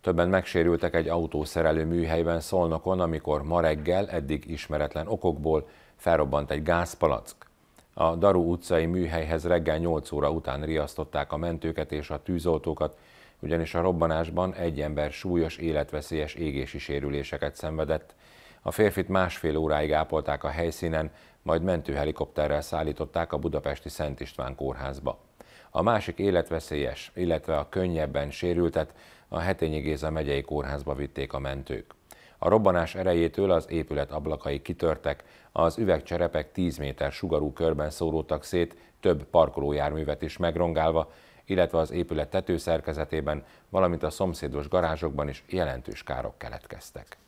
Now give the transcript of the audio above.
Többen megsérültek egy autószerelő műhelyben Szolnokon, amikor ma reggel eddig ismeretlen okokból felrobbant egy gázpalack. A Daru utcai műhelyhez reggel 8 óra után riasztották a mentőket és a tűzoltókat, ugyanis a robbanásban egy ember súlyos életveszélyes égési sérüléseket szenvedett. A férfit másfél óráig ápolták a helyszínen, majd mentőhelikopterrel szállították a budapesti Szent István kórházba a másik életveszélyes, illetve a könnyebben sérültet a Hetényi Géza megyei kórházba vitték a mentők. A robbanás erejétől az épület ablakai kitörtek, az üvegcserepek 10 méter sugarú körben szóródtak szét, több parkolójárművet is megrongálva, illetve az épület tetőszerkezetében, valamint a szomszédos garázsokban is jelentős károk keletkeztek.